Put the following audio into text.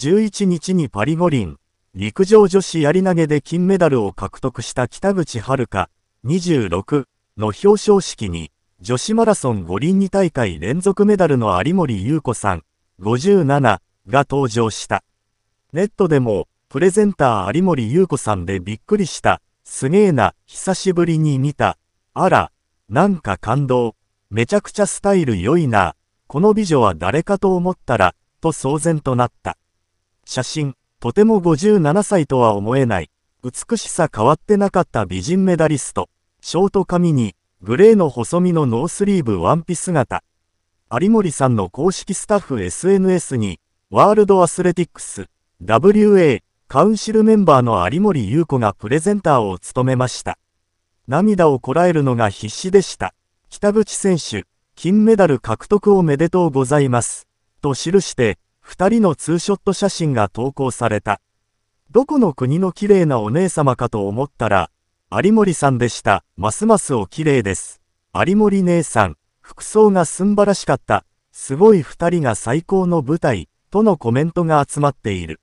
11日にパリ五輪、陸上女子やり投げで金メダルを獲得した北口香、26の表彰式に、女子マラソン五輪2大会連続メダルの有森優子さん、57が登場した。ネットでも、プレゼンター有森優子さんでびっくりした、すげえな、久しぶりに見た、あら、なんか感動、めちゃくちゃスタイル良いな、この美女は誰かと思ったら、と騒然となった。写真、とても57歳とは思えない。美しさ変わってなかった美人メダリスト。ショート髪に、グレーの細身のノースリーブワンピ姿。有森さんの公式スタッフ SNS に、ワールドアスレティックス、WA、カウンシルメンバーの有森優子がプレゼンターを務めました。涙をこらえるのが必死でした。北口選手、金メダル獲得おめでとうございます。と記して、2人のツーショット写真が投稿された。どこの国の綺麗なお姉様かと思ったら、有森さんでした。ますますお綺麗です。有森姉さん、服装がすんばらしかった。すごい2人が最高の舞台、とのコメントが集まっている。